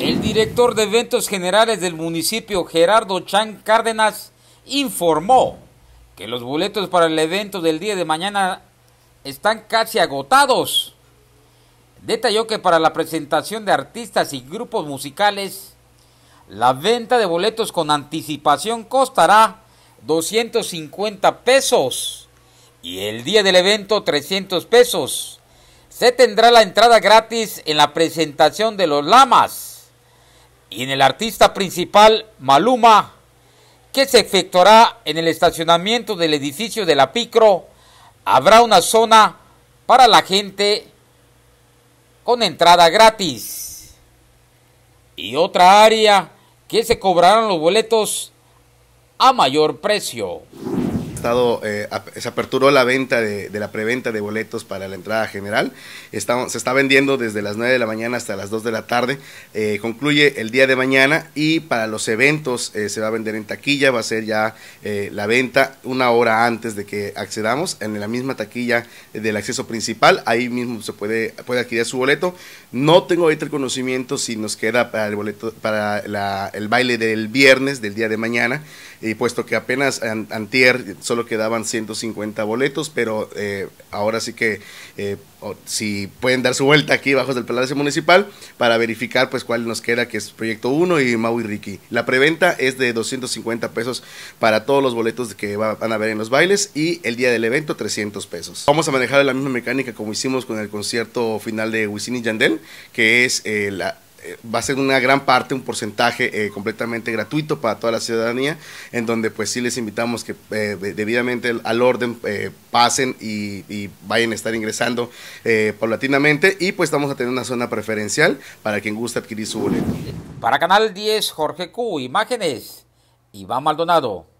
El director de eventos generales del municipio, Gerardo Chan Cárdenas, informó que los boletos para el evento del día de mañana están casi agotados. Detalló que para la presentación de artistas y grupos musicales, la venta de boletos con anticipación costará 250 pesos y el día del evento 300 pesos se tendrá la entrada gratis en la presentación de los Lamas y en el artista principal Maluma, que se efectuará en el estacionamiento del edificio de la Picro. Habrá una zona para la gente con entrada gratis y otra área que se cobrarán los boletos a mayor precio estado, eh, se aperturó la venta de, la preventa de boletos para la entrada general. se está vendiendo desde las 9 de la mañana hasta las 2 de la tarde. Eh, concluye el día de mañana y para los eventos eh, se va a vender en taquilla, va a ser ya la venta una hora antes de que accedamos en la misma taquilla del acceso principal. Ahí mismo se puede, puede adquirir su boleto. No tengo ahorita el conocimiento si nos queda para el boleto, para el baile del viernes, del día de mañana, puesto que apenas antier solo quedaban 150 boletos, pero eh, ahora sí que eh, si pueden dar su vuelta aquí bajo del Palacio Municipal para verificar pues cuál nos queda, que es Proyecto 1 y Mau y Ricky. La preventa es de 250 pesos para todos los boletos que van a ver en los bailes y el día del evento 300 pesos. Vamos a manejar la misma mecánica como hicimos con el concierto final de Wisin y Yandel, que es eh, la va a ser una gran parte, un porcentaje eh, completamente gratuito para toda la ciudadanía, en donde pues sí les invitamos que eh, debidamente al orden eh, pasen y, vayan a estar ingresando paulatinamente y pues vamos a tener una zona preferencial para quien guste adquirir su boleto. Para Canal 10, Jorge Q, imágenes, Iván Maldonado.